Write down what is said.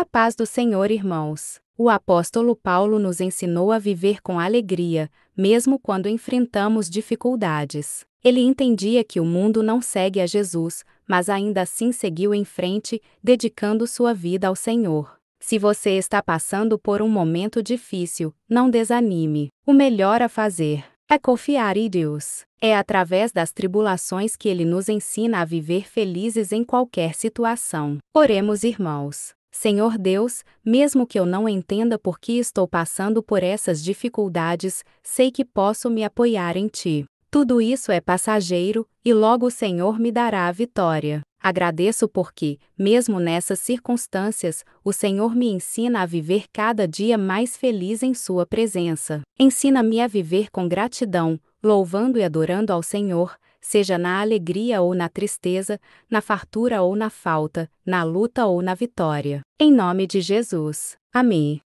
A paz do Senhor, irmãos. O apóstolo Paulo nos ensinou a viver com alegria, mesmo quando enfrentamos dificuldades. Ele entendia que o mundo não segue a Jesus, mas ainda assim seguiu em frente, dedicando sua vida ao Senhor. Se você está passando por um momento difícil, não desanime. O melhor a fazer é confiar em Deus. É através das tribulações que ele nos ensina a viver felizes em qualquer situação. Oremos, irmãos. Senhor Deus, mesmo que eu não entenda por que estou passando por essas dificuldades, sei que posso me apoiar em Ti. Tudo isso é passageiro, e logo o Senhor me dará a vitória. Agradeço porque, mesmo nessas circunstâncias, o Senhor me ensina a viver cada dia mais feliz em Sua presença. Ensina-me a viver com gratidão, louvando e adorando ao Senhor, seja na alegria ou na tristeza, na fartura ou na falta, na luta ou na vitória. Em nome de Jesus. Amém.